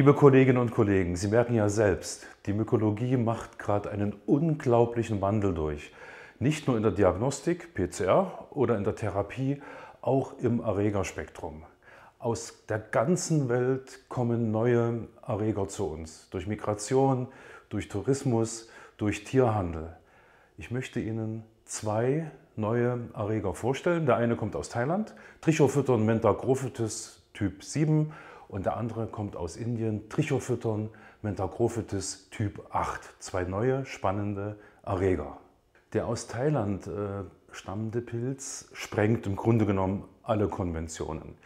Liebe Kolleginnen und Kollegen, Sie merken ja selbst, die Mykologie macht gerade einen unglaublichen Wandel durch. Nicht nur in der Diagnostik, PCR oder in der Therapie, auch im Erregerspektrum. Aus der ganzen Welt kommen neue Erreger zu uns, durch Migration, durch Tourismus, durch Tierhandel. Ich möchte Ihnen zwei neue Erreger vorstellen. Der eine kommt aus Thailand, Trichophyton mentagrophytes Typ 7 und der andere kommt aus Indien, Trichophyton Mentacrophytis Typ 8. Zwei neue spannende Erreger. Der aus Thailand äh, stammende Pilz sprengt im Grunde genommen alle Konventionen.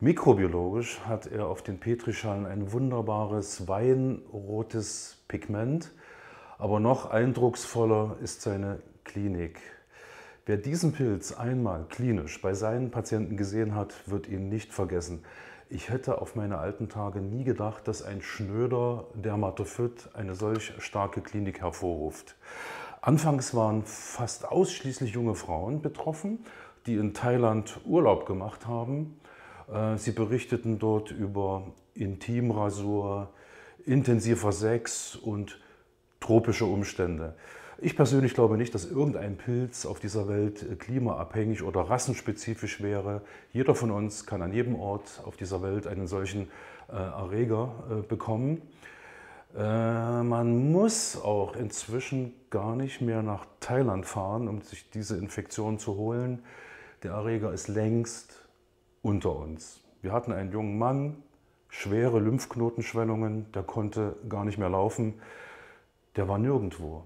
Mikrobiologisch hat er auf den Petrischalen ein wunderbares weinrotes Pigment, aber noch eindrucksvoller ist seine Klinik. Wer diesen Pilz einmal klinisch bei seinen Patienten gesehen hat, wird ihn nicht vergessen ich hätte auf meine alten Tage nie gedacht, dass ein schnöder Dermatophyt eine solch starke Klinik hervorruft. Anfangs waren fast ausschließlich junge Frauen betroffen, die in Thailand Urlaub gemacht haben. Äh, sie berichteten dort über Intimrasur, intensiver Sex und tropische Umstände. Ich persönlich glaube nicht, dass irgendein Pilz auf dieser Welt äh, klimaabhängig oder rassenspezifisch wäre. Jeder von uns kann an jedem Ort auf dieser Welt einen solchen äh, Erreger äh, bekommen. Man muss auch inzwischen gar nicht mehr nach Thailand fahren, um sich diese Infektion zu holen. Der Erreger ist längst unter uns. Wir hatten einen jungen Mann, schwere Lymphknotenschwellungen, der konnte gar nicht mehr laufen. Der war nirgendwo.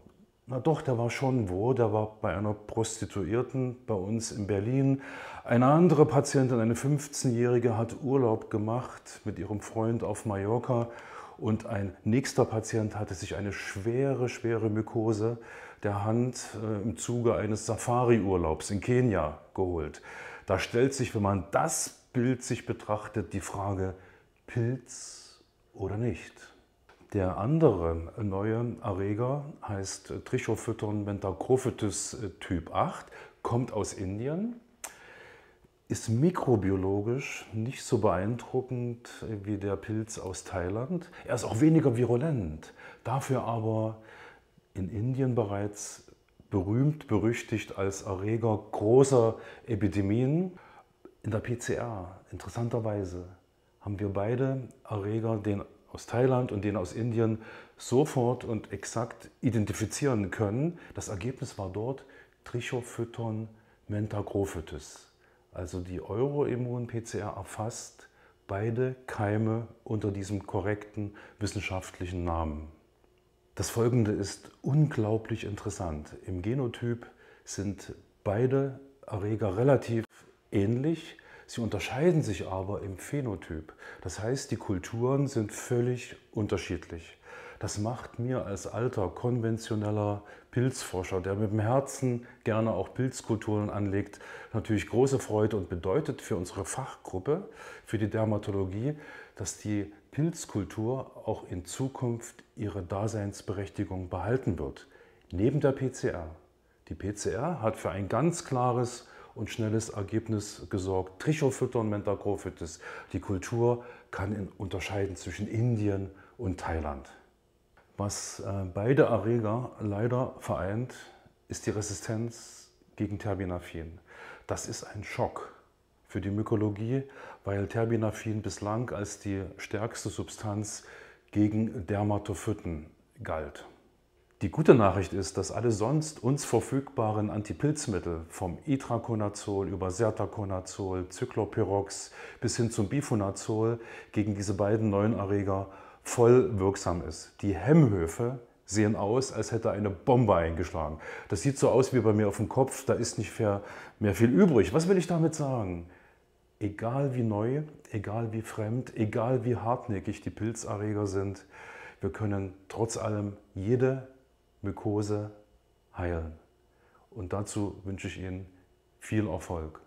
Na doch, der war schon wo. Der war bei einer Prostituierten bei uns in Berlin. Eine andere Patientin, eine 15-Jährige, hat Urlaub gemacht mit ihrem Freund auf Mallorca. Und ein nächster Patient hatte sich eine schwere, schwere Mykose der Hand äh, im Zuge eines Safari-Urlaubs in Kenia geholt. Da stellt sich, wenn man das Bild sich betrachtet, die Frage, Pilz oder nicht? Der andere neue Erreger heißt Trichophyton mentacrophytus äh, Typ 8, kommt aus Indien, ist mikrobiologisch nicht so beeindruckend wie der Pilz aus Thailand. Er ist auch weniger virulent, dafür aber in Indien bereits berühmt, berüchtigt als Erreger großer Epidemien. In der PCR, interessanterweise, haben wir beide Erreger den aus Thailand und den aus Indien sofort und exakt identifizieren können. Das Ergebnis war dort Trichophyton mentagrophytis. Also die Euroimmun-PCR erfasst beide Keime unter diesem korrekten wissenschaftlichen Namen. Das folgende ist unglaublich interessant. Im Genotyp sind beide Erreger relativ ähnlich, Sie unterscheiden sich aber im Phänotyp. Das heißt, die Kulturen sind völlig unterschiedlich. Das macht mir als alter, konventioneller Pilzforscher, der mit dem Herzen gerne auch Pilzkulturen anlegt, natürlich große Freude und bedeutet für unsere Fachgruppe, für die Dermatologie, dass die Pilzkultur auch in Zukunft ihre Daseinsberechtigung behalten wird. Neben der PCR. Die PCR hat für ein ganz klares und schnelles Ergebnis gesorgt. Trichophyton mentacrophytis. Die Kultur kann unterscheiden zwischen Indien und Thailand. Was äh, beide Erreger leider vereint, ist die Resistenz gegen Terbinafin. Das ist ein Schock für die Mykologie, weil Terbinafin bislang als die stärkste Substanz gegen Dermatophyten galt. Die gute Nachricht ist, dass alle sonst uns verfügbaren Antipilzmittel vom Itraconazol über Sertaconazol, Cyclopyrox bis hin zum Bifonazol gegen diese beiden neuen Erreger voll wirksam ist. Die Hemmhöfe sehen aus, als hätte eine Bombe eingeschlagen. Das sieht so aus wie bei mir auf dem Kopf, da ist nicht mehr, mehr viel übrig. Was will ich damit sagen? Egal wie neu, egal wie fremd, egal wie hartnäckig die Pilzerreger sind, wir können trotz allem jede Mykose heilen. Und dazu wünsche ich Ihnen viel Erfolg.